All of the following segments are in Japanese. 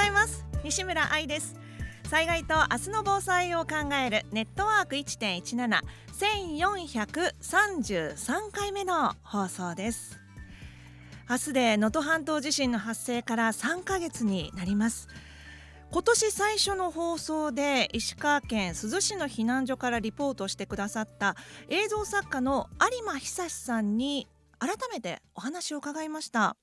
ございます西村愛です災害と明日の防災を考えるネットワーク1.17 1433回目の放送です明日で能登半島地震の発生から3ヶ月になります今年最初の放送で石川県珠洲市の避難所からリポートしてくださった映像作家の有馬久さんに改めてお話を伺いました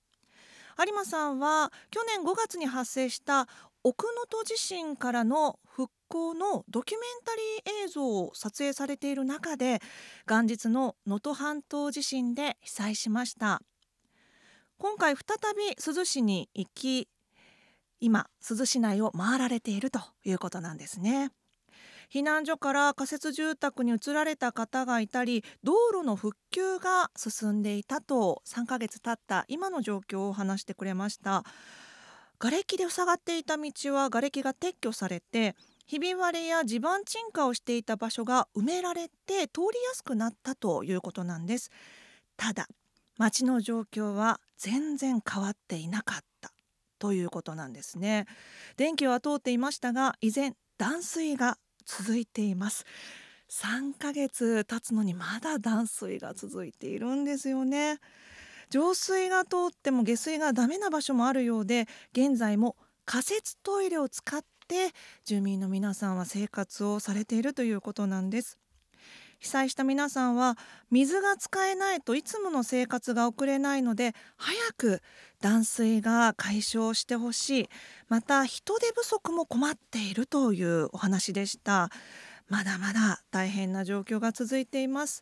有馬さんは去年5月に発生した奥能登地震からの復興のドキュメンタリー映像を撮影されている中で元日の能登半島地震で被災しました今回再び珠洲市に行き今珠洲市内を回られているということなんですね避難所から仮設住宅に移られた方がいたり道路の復旧が進んでいたと3ヶ月経った今の状況を話してくれました瓦礫で塞がっていた道は瓦礫が撤去されてひび割れや地盤沈下をしていた場所が埋められて通りやすくなったということなんですただ町の状況は全然変わっていなかったということなんですね電気は通っていましたが依然断水が続いています3ヶ月経つのにまだ断水が続いているんですよね浄水が通っても下水がダメな場所もあるようで現在も仮設トイレを使って住民の皆さんは生活をされているということなんです被災した皆さんは水が使えないといつもの生活が送れないので早く断水が解消してほしいまた人手不足も困っているというお話でしたまだまだ大変な状況が続いています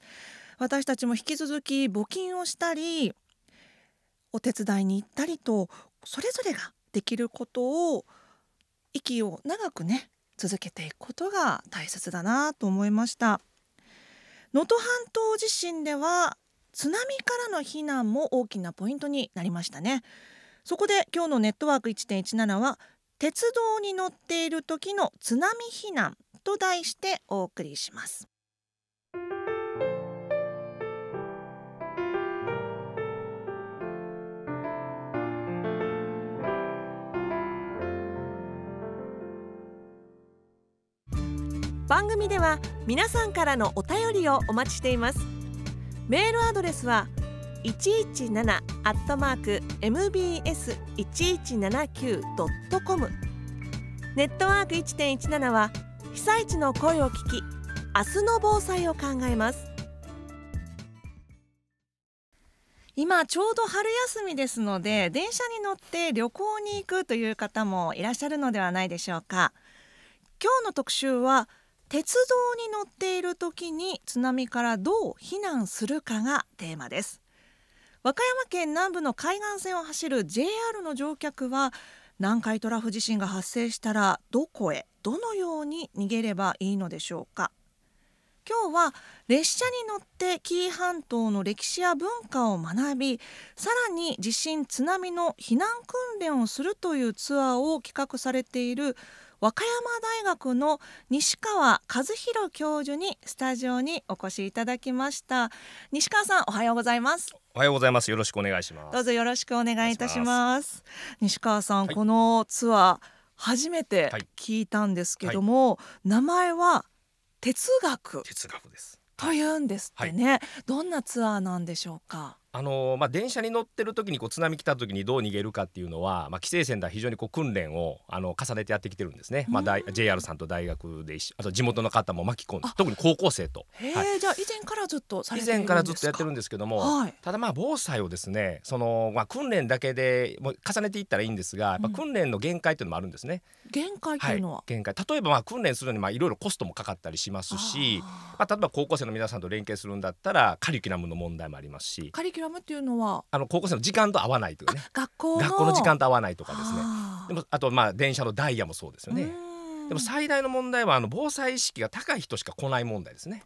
私たちも引き続き募金をしたりお手伝いに行ったりとそれぞれができることを息を長くね続けていくことが大切だなと思いました。能登半島地震では津波からの避難も大きなポイントになりましたねそこで今日のネットワーク1.17は鉄道に乗っている時の津波避難と題してお送りします番組では皆さんからのお便りをお待ちしていますメールアドレスは一一七アットマーク m b s 一一七九ドットコム。ネットワーク一点一七は被災地の声を聞き明日の防災を考えます今ちょうど春休みですので電車に乗って旅行に行くという方もいらっしゃるのではないでしょうか今日の特集は鉄道に乗っている時に津波からどう避難するかがテーマです和歌山県南部の海岸線を走る JR の乗客は南海トラフ地震が発生したらどこへどのように逃げればいいのでしょうか今日は列車に乗って紀伊半島の歴史や文化を学びさらに地震津波の避難訓練をするというツアーを企画されている和歌山大学の西川和弘教授にスタジオにお越しいただきました西川さんおはようございますおはようございますよろしくお願いしますどうぞよろしくお願いいたします西川さん、はい、このツアー初めて聞いたんですけども、はい、名前は哲学哲学ですというんですってね、はい、どんなツアーなんでしょうかあのまあ、電車に乗ってる時にこう津波来た時にどう逃げるかっていうのは、まあ、規制線では非常にこう訓練をあの重ねてやってきてるんですね、まあ、大 JR さんと大学であと地元の方も巻き込んで特に高校生と。はい、じゃあ以前からずっと以前からずっとやってるんですけども、はい、ただまあ防災をですねその、まあ、訓練だけでも重ねていったらいいんですがやっぱ訓練の限界っていうのもあるんですね。うん限界というのは、はい、限界例えばまあ訓練するのにまあいろいろコストもかかったりしますしまあ、例えば高校生の皆さんと連携するんだったらカリキュラムの問題もありますしカリキュラムっていうのはあの高校生の時間と合わないというね学校の時間と合わないとかですねでもあとまあ電車のダイヤもそうですよね。でも最大の問題はあの防災意識が高い人しか来ない問題ですね。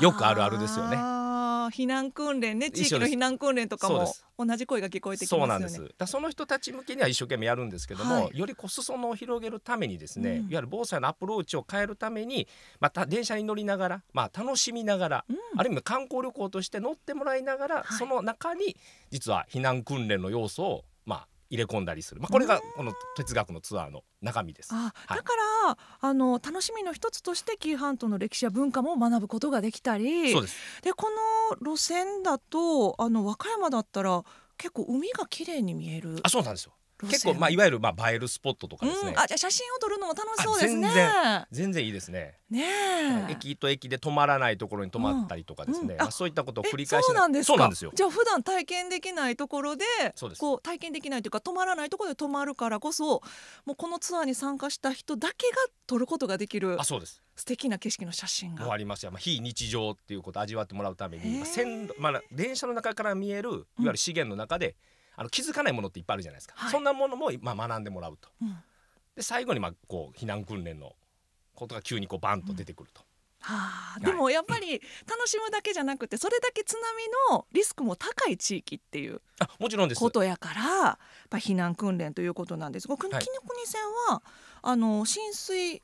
よくあるあるですよね。避難訓練ね地域の避難訓練とかも同じ声が聞こえてきます、ね、そうなんですだその人たち向けには一生懸命やるんですけども、はい、よりこう裾野を広げるためにですね、うん、いわゆる防災のアプローチを変えるためにまた電車に乗りながら、まあ、楽しみながら、うん、ある意味観光旅行として乗ってもらいながら、はい、その中に実は避難訓練の要素を入れ込んだりする、まあ、これがこの哲学のツアーの中身です。あはい、だからあの楽しみの一つとして紀伊半島の歴史や文化も学ぶことができたりそうですでこの路線だとあの和歌山だったら結構海が綺麗に見えるあそうなんですよ結構まあいわゆるまあ映えるスポットとかですね、うん、あじゃ写真を撮るのも楽しそうですね全然いいですねね駅と駅で止まらないところに止まったりとかですね、うんうん、まあ、そういったことを繰り返しそうなんですよじゃあ普段体験できないところでそうですこう体験できないというか止まらないところで止まるからこそもうこのツアーに参加した人だけが撮ることができるあそうです素敵な景色の写真がありますよ、まあ、非日常っていうことを味わってもらうために、まあ、線まあ、電車の中から見えるいわゆる資源の中で、うんあの気づかないものっていっぱいあるじゃないですか、はい、そんなものも、まあ、学んでもらうと、うん、で最後に、まあ、こう避難訓練のことが急にこうバンと出てくると。うんはあ、でもやっぱり楽しむだけじゃなくてそれだけ津波のリスクも高い地域っていうもちろんですことやからや避難訓練ということなんですが紀伊、はい、国線はあの浸水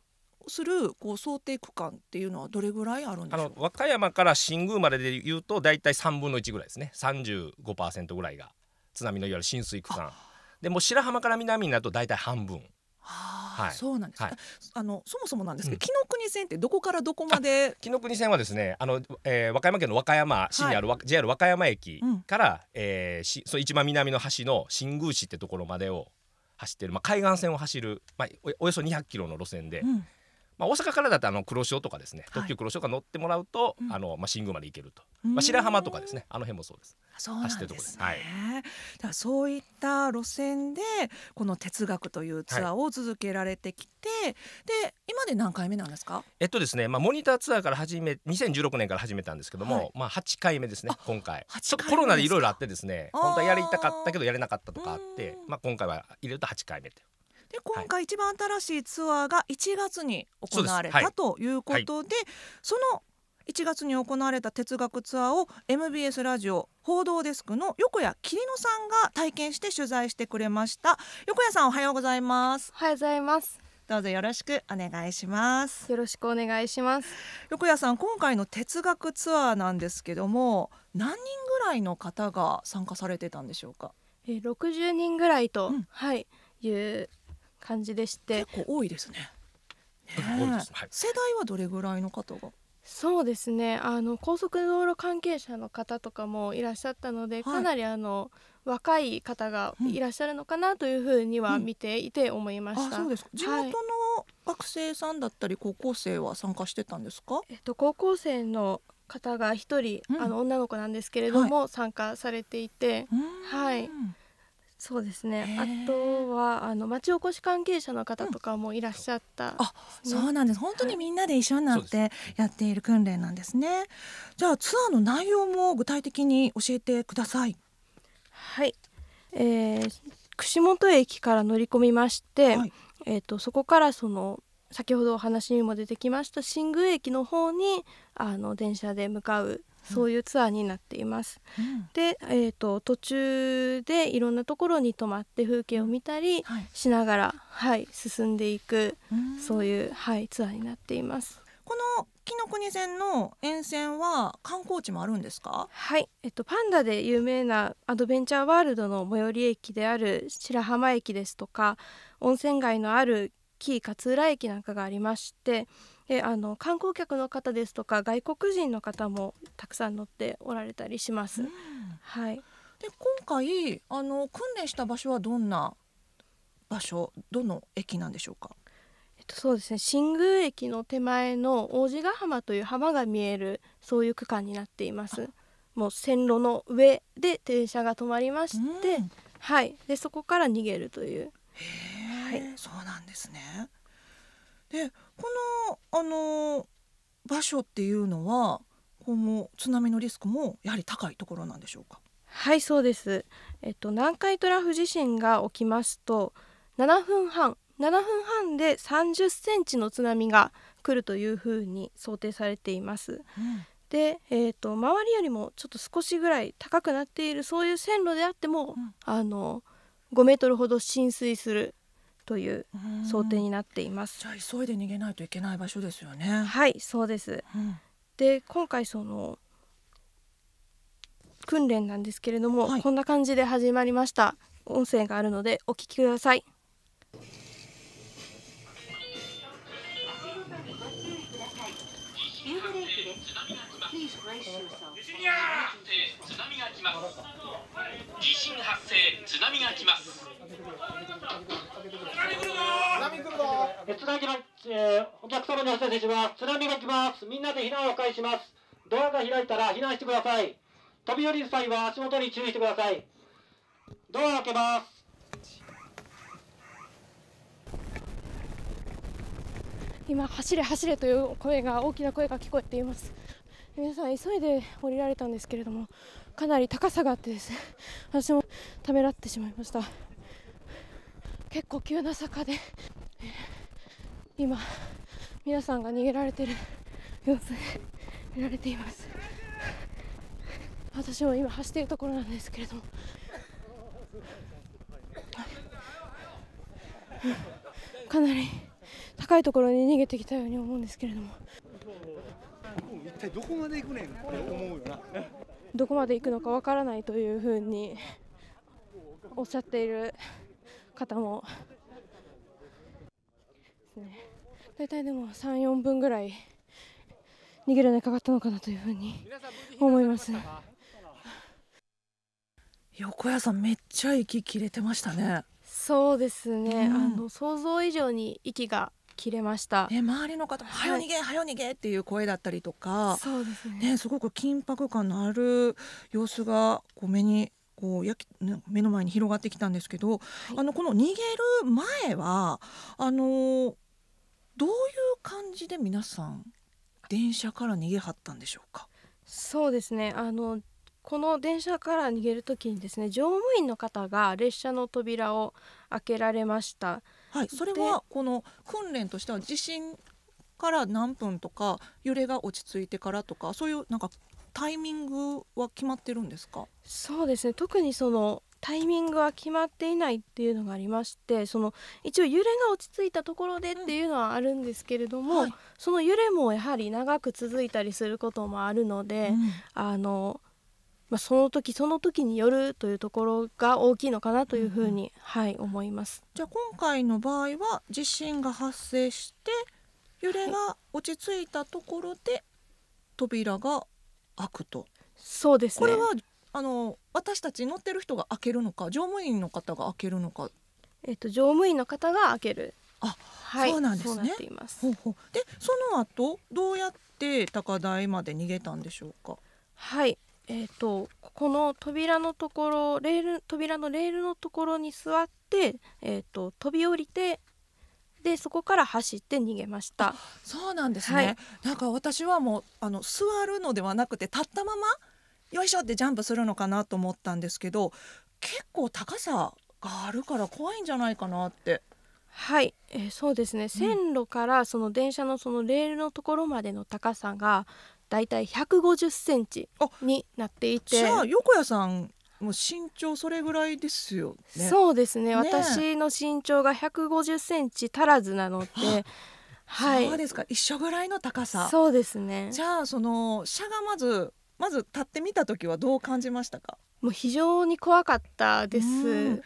するこう想定区間っていうのはどれぐらいあるんでしょう和歌山から新宮まででいうと大体3分の1ぐらいですね35%ぐらいが津波のいわゆる浸水区間でも白浜から南になると大体半分。はあ、はい、そうなんです、はい、あのそもそもなんですけど、紀、うん、国線ってどこからどこまで紀の国線はですねあの、えー、和歌山県の和歌山市にある、はい、JR 和歌山駅から、うん、えー、しそ一番南の橋の新宮市ってところまでを走ってる、まあ、海岸線を走る、まあ、およそ200キロの路線で、うまあ、大阪からだとあの黒潮とかですね特急黒潮が乗ってもらうと、はい、あのまあ、新宮まで行けると、まあ、白浜とかですねあの辺もそうですそうですねです、はい、だからそういった路線でこの哲学というツアーを続けられてきて、はい、で今で何回目なんですかえっとですね、まあ、モニターツアーから始め2016年から始めたんですけども、はい、まあ、8回目ですね今回ちょっとコロナでいろいろあってですね本当はやりたかったけどやれなかったとかあってまあ、今回は入れると8回目とで今回一番新しいツアーが1月に行われたということで、その1月に行われた哲学ツアーを MBS ラジオ報道デスクの横谷桐野さんが体験して取材してくれました横谷さんおはようございますおはようございますどうぞよろしくお願いしますよろしくお願いします横谷さん今回の哲学ツアーなんですけども何人ぐらいの方が参加されてたんでしょうかえ60人ぐらいと、うん、はいいう感じでして結構多いですね、ねね、世代はどれぐらいの方がそうですねあの高速道路関係者の方とかもいらっしゃったので、はい、かなりあの若い方がいらっしゃるのかなというふうには見ていて思いました、うんうん、地元の学生さんだったり高校生は参加してたんですか、はい、えっと、高校生の方が一人、うん、あの女の子なんですけれども、はい、参加されていてはい。そうですねあとはあの町おこし関係者の方とかもいらっしゃった、ねうん、あそうなんです本当にみんなで一緒になってやっている訓練なんですね、はい、じゃあツアーの内容も具体的に教えてくださいはい、えー、串本駅から乗り込みまして、はい、えとそこからその先ほどお話にも出てきました新宮駅の方にあの電車で向かうそういうツアーになっています。うん、で、えーと、途中でいろんなところに泊まって風景を見たりしながら、はい、はい、進んでいく、うそういう、はい、ツアーになっています。このキノコ国線の沿線は観光地もあるんですかはい、えっと、パンダで有名なアドベンチャーワールドの最寄り駅である白浜駅ですとか温泉街のある紀伊勝浦駅なんかがありましてであの観光客の方ですとか外国人の方もたくさん乗っておられたりします。はい、で今回あの訓練した場所はどんな場所どの駅なんでしょうかそうですね新宮駅の手前の王子ヶ浜という浜が見えるそういう区間になっていますもう線路の上で電車が止まりまして、うん、はいでそこから逃げるというはい、そうなんですね。でこのあの場所っていうのは今後津波のリスクもやはり高いところなんでしょうかはいそうです、えっと、南海トラフ地震が起きますと7分半7分半で30センチの津波が来るというふうに想定されています、うん、で、えーと、と周りよりもちょっと少しぐらい高くなっているそういう線路であっても、うん、あの5メートルほど浸水するという想定になっています。じゃあ急いで逃げないといけない場所ですよね。はいそうです。うん、で今回その訓練なんですけれども、はい、こんな感じで始まりました。音声があるのでお聞きください。Please brace yourself. 津波が来ます地震発生津波が来ます津波来るぞ津が、えー、お客様にお知らせします津波が来ますみんなで避難を開始しますドアが開いたら避難してください飛び降りる際は足元に注意してくださいドア開けます今走れ走れという声が大きな声が聞こえています皆さん急いで降りられたんですけれどもかなり高さがあってですね 私もためらってしまいました結構急な坂で今皆さんが逃げられてる 様子見られています私も今走っているところなんですけれども、かなり高いところに逃げてきたように思うんですけれども一体どこまで行くねんって思うよなどこまで行くのかわからないというふうにおっしゃっている方もですね大体でも34分ぐらい逃げるのにかかったのかなというふうに思います横屋さんめっちゃ息切れてましたねそうですね、うん、あの想像以上に息が切れました、ね、周りの方「はよ逃げはよ逃げ」っていう声だったりとかそうですね、ね、すごく緊迫感のある様子がこう目にこうやき目の前に広がってきたんですけど、はい、あのこの逃げる前はあのどういう感じで皆さん電車から逃げはったんでしょうかそうですねあのこの電車から逃げる時にですね乗務員の方が列車の扉を開けられました。はい、それはこの訓練としては地震から何分とか揺れが落ち着いてからとかそういうなんかタイミングは決まってるんですかそうですね特にそのタイミングは決まっていないっていうのがありましてその一応揺れが落ち着いたところでっていうのはあるんですけれども、うんはい、その揺れもやはり長く続いたりすることもあるので、うん、あのまあ、その時その時によるというところが大きいのかなというふうに、うん、はい思いますじゃあ今回の場合は地震が発生して揺れが落ち着いたところで扉が開くと、そうですねこれはあの私たち乗ってる人が開けるのか乗務員の方が開けるのかえっと乗務員の方が開けるあ、はい、そうなんですねほうほうでその後どうやって高台まで逃げたんでしょうかはいえっ、ー、とここの扉のところレール扉のレールのところに座って、えーと、飛び降りてでそこから走って逃げましたそうなんですね、はい、なんか私はもうあの座るのではなくて立ったままよいしょってジャンプするのかなと思ったんですけど結構高さがあるから怖いんじゃないかなって。はい、えー、そうですね、線路からその電車のそのレールのところまでの高さがだいたい150センチになっていてじゃあ横谷さんもう身長それぐらいですよ、ね、そうですね、ね、私の身長が150センチ足らずなので、はい、そうですか一緒ぐらいの高さそうですねじゃあそのしゃがまずまず立ってみた時はどう感じましたかもう非常に怖かったです。で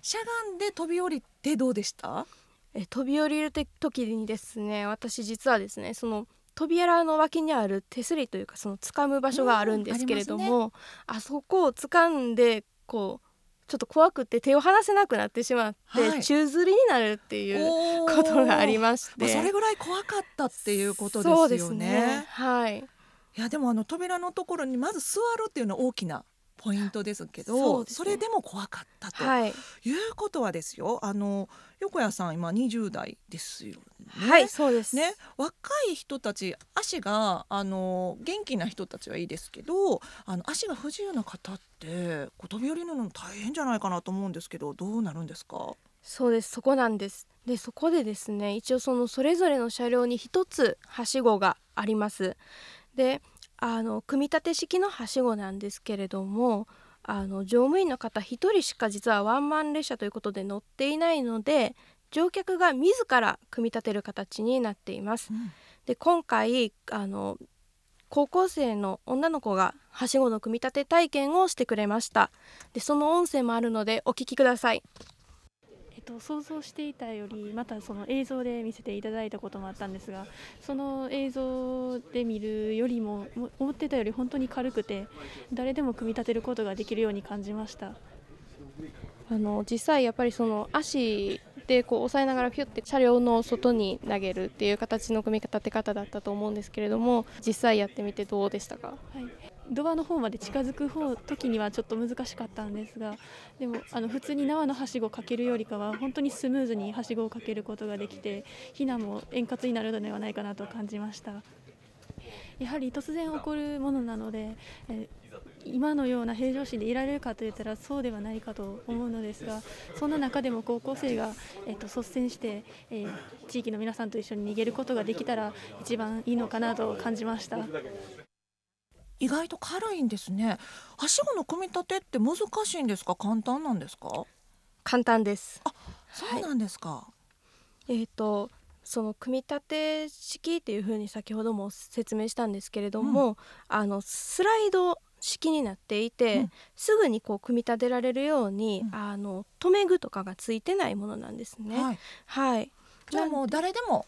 しゃがんで飛び降りてどうでした？え飛び降りる時にですね私実はですねその扉の脇にある手すりというかその掴む場所があるんですけれども、あね、あそこを掴んでこうちょっと怖くて手を離せなくなってしまって、宙吊りになるっていうことがありまして、まあ、それぐらい怖かったっていうことですよね。ねはいいやでもあの扉のところにまず座るっていうのは大きなポイントですけど、ね、それでも怖かったと、はい、いうことはですよあの横谷さん今20代ですよね。はいそうですね若い人たち足があの元気な人たちはいいですけどあの足が不自由な方って飛び降りるの大変じゃないかなと思うんですけどどうなるんですかそうですそこなんですでそこでですね一応そのそれぞれの車両に1つはしごがあります。であの組み立て式のはしごなんですけれどもあの乗務員の方1人しか実はワンマン列車ということで乗っていないので乗客が自ら組み立てる形になっています。うん、で今回あの高校生の女の子がはしごの組み立て体験をしてくれましたでその音声もあるのでお聞きくださいえっと、想像していたよりまたその映像で見せていただいたこともあったんですがその映像で見るよりも思ってたより本当に軽くて誰でも組み立てることができるように感じましたあの実際やっぱりその足でこう押さえながらピュって車両の外に投げるっていう形の組み立て方だったと思うんですけれども実際やってみてどうでしたか、はいドアの方まで近づく方時にはちょっと難しかったんですがでもあの普通に縄のはしごをかけるよりかは本当にスムーズにはしごをかけることができて避難も円滑になるのではないかなと感じました。やはり突然起こるものなので、え今のような平常心でいられるかといったらそうではないかと思うのですがそんな中でも高校生が、えー、と率先して、え地域の皆さんと一緒に逃げることができたら一番いいのかなと感じました。意外と軽いんですね。はしごの組み立てって難しいんですか、簡単なんですか。簡単です。あ、そうなんですか。はい、えっ、ー、と、その組み立て式っていうふうに先ほども説明したんですけれども、うん、あのスライド式になっていて、うん、すぐにこう組み立てられるように、うん、あの留め具とかがついてないものなんですね。はい、はい、じゃあもう誰でも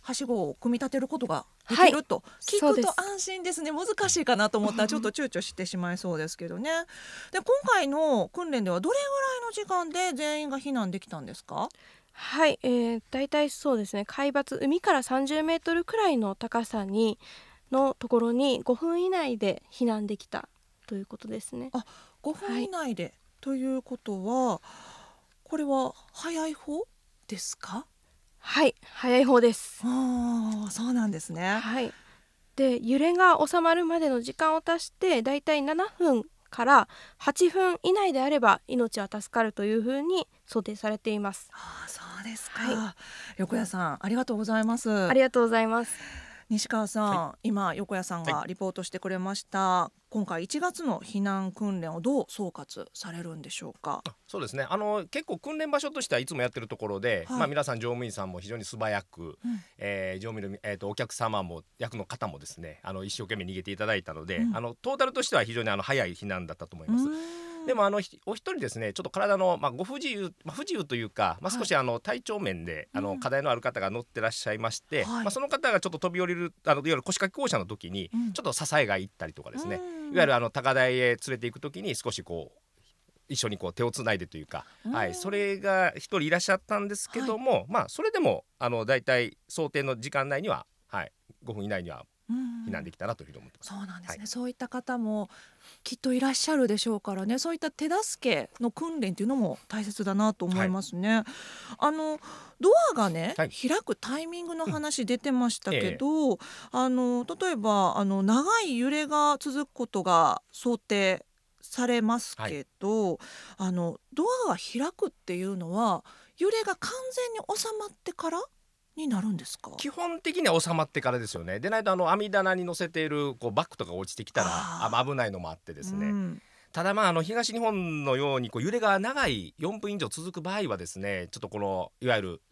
はしごを組み立てることができると、聞くと安心ですね難しいかなと思ったら ちょっと躊躇してしまいそうですけどねで今回の訓練ではどれぐらいの時間で全員が避難できたんですかはい、えー、大体そうですね海抜海から30メートルくらいの高さにのところに5分以内で避難できたということですね。あ5分以内で、はい、ということはこれは早い方ですかはい早い方です。ああそうなんですね。はい、で揺れが収まるまでの時間を足してだいたい7分から8分以内であれば命は助かるというふうに想定されています。ああそうですか、はい、横谷さんありがとうございます。ありがとうございます。西川さん、はい、今横谷さんがリポートしてくれました、はい、今回1月の避難訓練をどう総括されるんでしょうかそうですねあの結構訓練場所としてはいつもやってるところで、はい、まあ、皆さん乗務員さんも非常に素早く、うん、えー、乗務員の、えーと、お客様も役の方もですねあの一生懸命逃げていただいたので、うん、あのトータルとしては非常にあの早い避難だったと思います。でもあのお一人ですねちょっと体の、まあ、ご不自由、まあ、不自由というか、まあ、少しあの体調面で、あの課題のある方が乗ってらっしゃいまして、まあ、その方がちょっと飛び降りるあのいわゆる腰掛け校舎の時に、ちょっと支えが行ったりとかですね、いわゆるあの高台へ連れて行く時に少しこう一緒にこう手をつないでというか、はい、それが一人いらっしゃったんですけども、はい、まあそれでもあの大体想定の時間内には、はい、5分以内には避難できたらというふうに思ってます。そうなんですね、はい、そういった方もきっといらっしゃるでしょうからね、そういった手助けの訓練というのも大切だなと思いますね。はい、あのドアがね、はい、開くタイミングの話出てましたけど、うんえあの例えばあの長い揺れが続くことが想定されますけど、あのドアが開くっていうのは揺れが完全に収まってからになるんですか基本的には収まってからですよねでないとあの網棚に載せているこうバッグとか落ちてきたらあ危ないのもあってですね、うん、ただまああの東日本のようにこう揺れが長い4分以上続く場合はですねちょっとこのいわゆる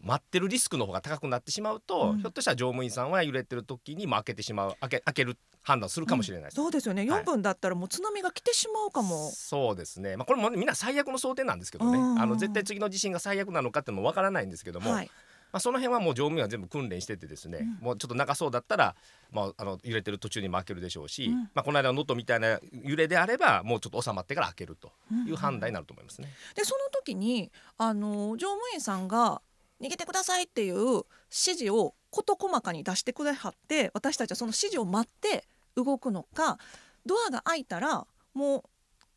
待ってるリスクの方が高くなってしまうと、うん、ひょっとしたら乗務員さんは揺れてる時にも開けてしまう開け開ける判断するかもしれない、うん、そうですよね4分だったらもう津波が来てしまうかも、はい、そうですね、まあ、これもみんな最悪の想定なんですけどねあの絶対次の地震が最悪なのかっていうのもわからないんですけども、はい、まあ、その辺はもう乗務員は全部訓練しててですね、うん、もうちょっと長そうだったら、まあ、あの揺れてる途中に負けるでしょうし、うん、まあ、この間の能登みたいな揺れであればもうちょっと収まってから開けるという判断になると思いますね。うん、でその時にあの乗務員さんが逃げてくださいっていう指示を事細かに出してくださって私たちはその指示を待って動くのかドアが開いたらもう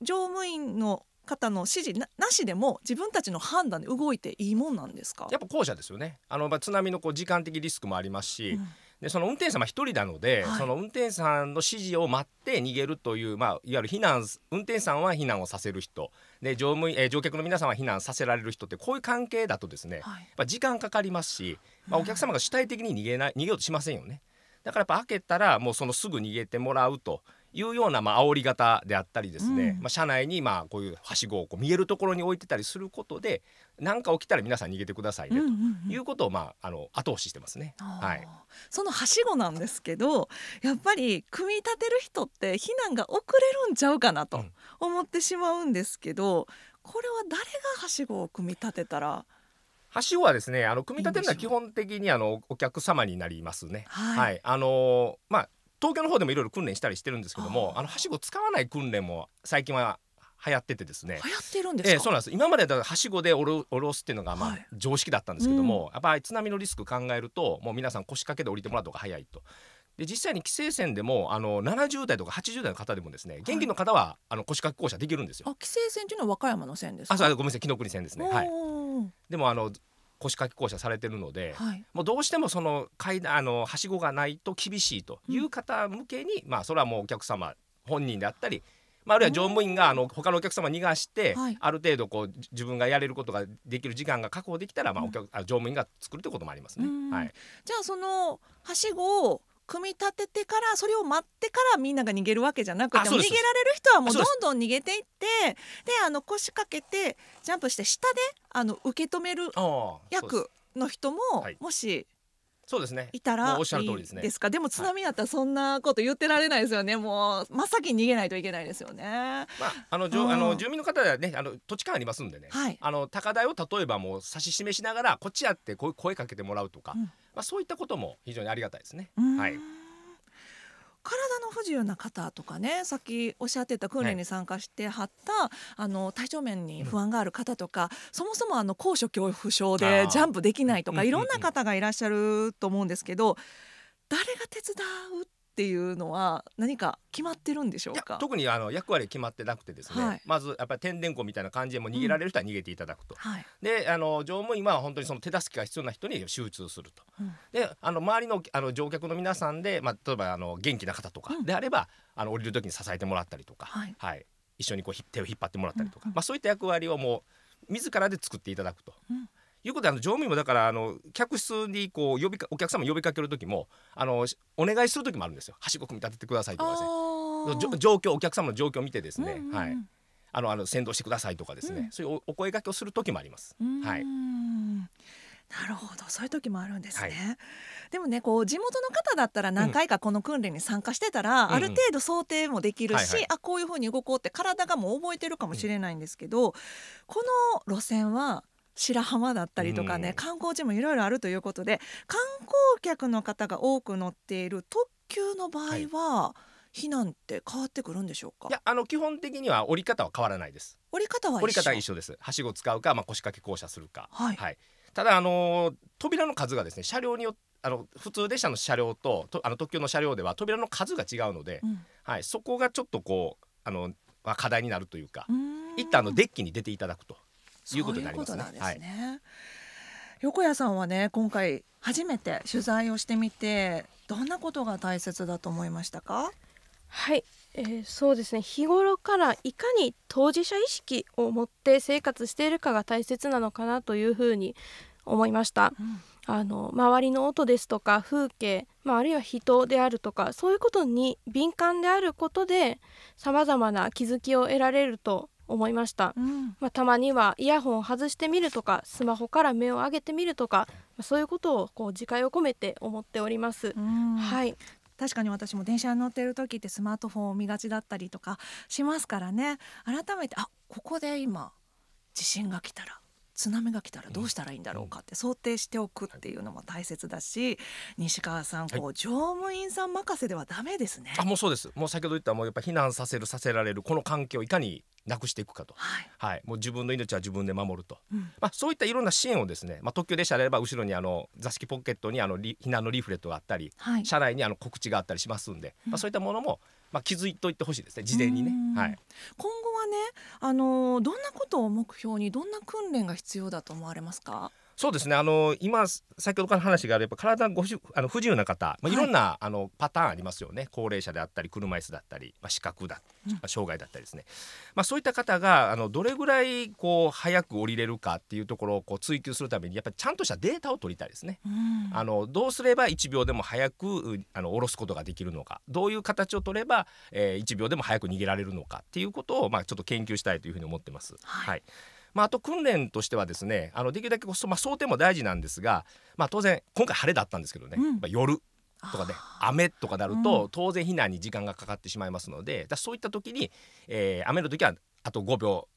乗務員の方の指示なしでも自分たちの判断で動いていいもんなんですかやっぱ後者ですよねあの、まあ、津波のこう時間的リスクもありますし、うん、でその運転手は1人なので、はい、その運転手さんの指示を待って逃げるという、まあ、いわゆる避難運転手さんは避難をさせる人で乗務員、えー、乗客の皆さんは避難させられる人ってこういう関係だとですね、はい、やっぱ時間かかりますし、まあ、お客様が主体的に逃げない逃げようとしませんよね。だからやっぱ開けたらもうそのすぐ逃げてもらうというようなまあ煽り方であったりですね、うん、まあ、車内にまあこういうはしごをこう見えるところに置いてたりすることで何か起きたら皆さん逃げてくださいね、ということをまああの後押ししてますね、はい、そのはしごなんですけどやっぱり組み立てる人って避難が遅れるんちゃうかなと思ってしまうんですけど、これは誰がはしごを組み立てたらはしごはですねあの組み立てるのは基本的にあのお客様になりますね。はい、はい、あのまあ東京の方でもいろいろ訓練したりしてるんですけどもあのはしご使わない訓練も最近は流行っててですね流行ってるんですえー、そうなんです今までだはしごで下ろすっていうのがまあ常識だったんですけども、はいうん、やっぱり津波のリスク考えるともう皆さん腰掛けで降りてもらうとが早いと。で実際に規制線でもあの70代とか80代の方でもですね現気の方は、はい、あの腰掛け校舎できるんですよ。規制線というのは和歌山の線ですかあそうごめんなさい紀ノ国線ですね。はい、でもあの腰掛け校舎されてるので、はい、もうどうしてもその階段あのはしごがないと厳しいという方向けに、うん、まあそれはもうお客様本人であったりまあ、あるいは乗務員があの他のお客様逃がして、はい、ある程度こう自分がやれることができる時間が確保できたら、まあ、お客、うん、乗務員が作るってこともありますね。はい、じゃあそのはしごを組み立ててからそれを待ってからみんなが逃げるわけじゃなくて逃げられる人はもうどんどん逃げていってであの腰掛けてジャンプして下であの受け止める役の人ももしそうですね。いたらおっしゃる通りですね。ですか。でも津波やったらそんなこと言ってられないですよね。はい、もう真っ先に逃げないといけないですよね。まああの、うん、あの住民の方ではねあの土地勘ありますんでね。はい、あの高台を例えばもう指し示しながらこっちやって声かけてもらうとか、うまあ、そういったことも非常にありがたいですね。はい、体の不自由な方とかねさっきおっしゃってた訓練に参加してはった、はい、あの体調面に不安がある方とか、うん、そもそもあの高所恐怖症でジャンプできないとかいろんな方がいらっしゃると思うんですけど、誰が手伝うっっていうのは何か決まってるんでしょうか特にあの役割決まってなくてですね、はい、まずやっぱり天然校みたいな感じでも逃げられる人は逃げていただくと、うんはい、であの乗務員は本当にその手助けが必要な人に集中すると、うん、であの周りのあの乗客の皆さんで、まあ、例えばあの元気な方とかであれば、うん、あの降りる時に支えてもらったりとか、はい、はい、一緒にこう手を引っ張ってもらったりとか、うんうん、まあ、そういった役割をもう自らで作っていただくと。うんいうことであの乗務員もだからあの客室にこう呼びかお客様呼びかける時もあのお願いする時もあるんですよはしご組み立ててくださいとかですね状況お客様の状況を見てですね、うんうんはいあのあの先導してくださいとかですね、うん、そういうお声がけをする時もあります。はい。なるほどそういう時もあるんですね、はい、でもねこう地元の方だったら何回かこの訓練に参加してたら、うん、ある程度想定もできるし、うんはいはい、あこういうふうに動こうって体がもう覚えてるかもしれないんですけど、この路線は白浜だったりとかね、うん、観光地もいろいろあるということで観光客の方が多く乗っている特急の場合は、はい、避難って変わってくるんでしょうかいやあの基本的には降り方は変わらないです降り方は一緒ですはしご使うか、まあ、腰掛け降車するか、はい、はい、ただあの扉の数がですね車両によってあの普通列車の車両ととあの特急の車両では扉の数が違うので、うん、はい、そこがちょっとこうあの、まあ、課題になるというか一旦のデッキに出ていただくということになりますね。すねはい、横谷さんはね今回初めて取材をしてみてどんなことが大切だと思いましたかはい、えー、そうですね日頃からいかに当事者意識を持って生活しているかが大切なのかなというふうに思いました。うんあの周りの音ですとか風景、まあ、あるいは人であるとかそういうことに敏感であることでさまざまな気づきを得られると思いました、うん、まあ、たまにはイヤホンを外してみるとかスマホから目を上げてみるとか、まあ、そういうことをこう自戒を込めて思っております。うん、はい確かに私も電車に乗ってる時ってスマートフォンを見がちだったりとかしますからね改めてあここで今地震が来たら津波が来たらどうしたらいいんだろうかって想定しておくっていうのも大切だし西川さん、こう乗務員さん任せではダメですね、はい、あもうそうですもう先ほど言ったもうやっぱ避難させるさせられるこの環境をいかになくしていくかと、はい、はい、もう自分の命は自分で守ると、うん、まあ、そういったいろんな支援をですね、まあ、特急列車であれば後ろにあの座敷ポケットにあの避難のリーフレットがあったり、はい、車内にあの告知があったりしますんで、まあ、そういったものも、まあ、気づいておいてほしいですね事前にね、はい、今後はね、あのー、どんなことを目標にどんな訓練が必要だと思われますかそうですねあの今先ほどから話があれば体ごしあの不自由な方、まあ、いろんな、あのパターンありますよね高齢者であったり車椅子だったり、まあ、視覚だ、まあ、障害だったりですね、まあ、そういった方があのどれぐらいこう早く降りれるかっていうところをこう追求するためにやっぱりちゃんとしたデータを取りたいですね。うん、あのどうすれば1秒でも早くあの下ろすことができるのかどういう形を取れば、えー、1秒でも早く逃げられるのかっていうことを、まあ、ちょっと研究したいというふうに思ってます。はい、はいまあ、あと訓練としてはですねあのできるだけこう、まあ、想定も大事なんですが、まあ、当然今回晴れだったんですけどね、うん、ま夜とかね雨とかなると、当然避難に時間がかかってしまいますので、うん、だそういった時に、えー、雨の時はあと5秒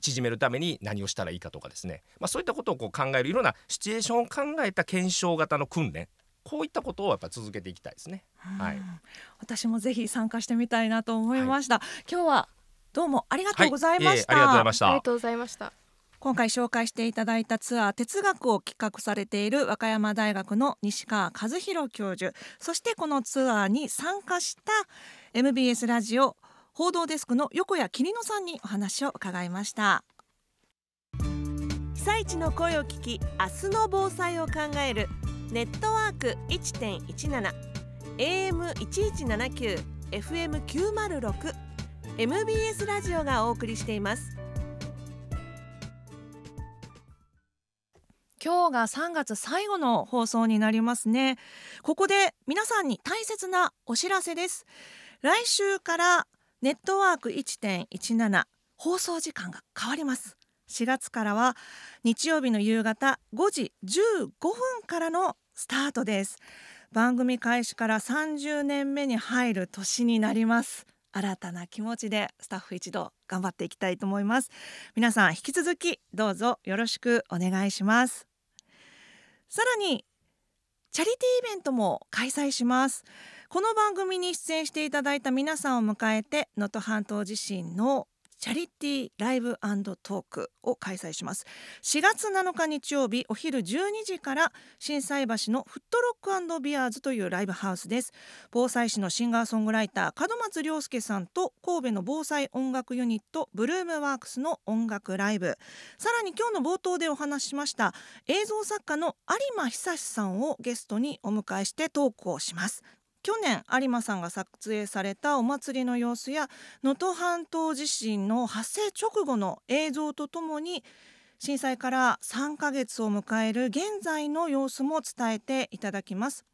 縮めるために何をしたらいいかとかですね、まあ、そういったことをこう考えるいろんなシチュエーションを考えた検証型の訓練こういったことをやっぱ続けていきたいですね。はい、私もぜひ参加してみたいなと思いました。はい、今日はどうもありがとうございました、はいえー、ありがとうございましたありがとうございました今回紹介していただいたツアー哲学を企画されている和歌山大学の西川和弘教授そしてこのツアーに参加した MBS ラジオ報道デスクの横谷桐野さんにお話を伺いました被災地の声を聞き明日の防災を考えるネットワーク1.17 AM1179 FM906 MBS ラジオがお送りしています今日が3月最後の放送になりますねここで皆さんに大切なお知らせです来週からネットワーク1.17放送時間が変わります4月からは日曜日の夕方5時15分からのスタートです番組開始から30年目に入る年になります新たな気持ちでスタッフ一同頑張っていきたいと思います皆さん引き続きどうぞよろしくお願いしますさらにチャリティーイベントも開催しますこの番組に出演していただいた皆さんを迎えて能登半島地震のチャリティーライブトークを開催します4月7日日曜日お昼12時から震災橋のフットロックビアーズというライブハウスです防災士のシンガーソングライター門松亮介さんと神戸の防災音楽ユニットブルームワークスの音楽ライブさらに今日の冒頭でお話ししました映像作家の有馬久さんをゲストにお迎えしてトークをします去年有馬さんが撮影されたお祭りの様子や能登半島地震の発生直後の映像とともに震災から3ヶ月を迎える現在の様子も伝えていただきます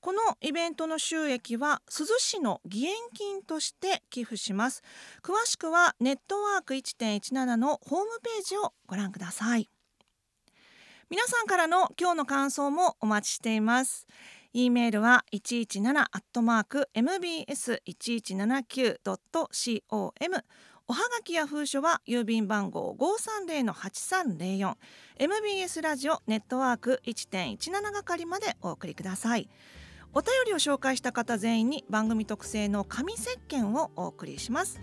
このイベントの収益は珠洲市の義援金として寄付します詳しくはネットワーク1.17のホームページをご覧ください皆さんからの今日の感想もお待ちしています E メールは一一七アットマーク mbs1179.com 一一おはがきや封書は郵便番号五三零の八三零四 MBS ラジオネットワーク一点一七係までお送りくださいお便りを紹介した方全員に番組特製の紙石鹸をお送りします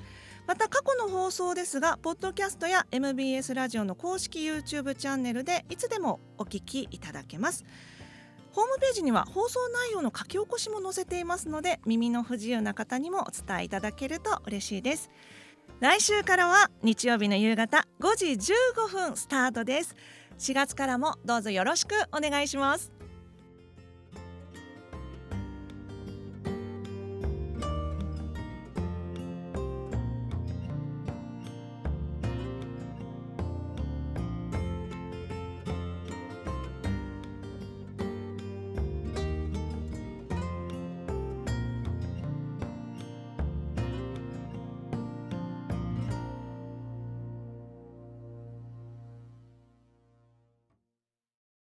また過去の放送ですがポッドキャストや MBS ラジオの公式 YouTube チャンネルでいつでもお聞きいただけますホームページには放送内容の書き起こしも載せていますので耳の不自由な方にもお伝えいただけると嬉しいです来週からは日曜日の夕方5時15分スタートです4月からもどうぞよろしくお願いします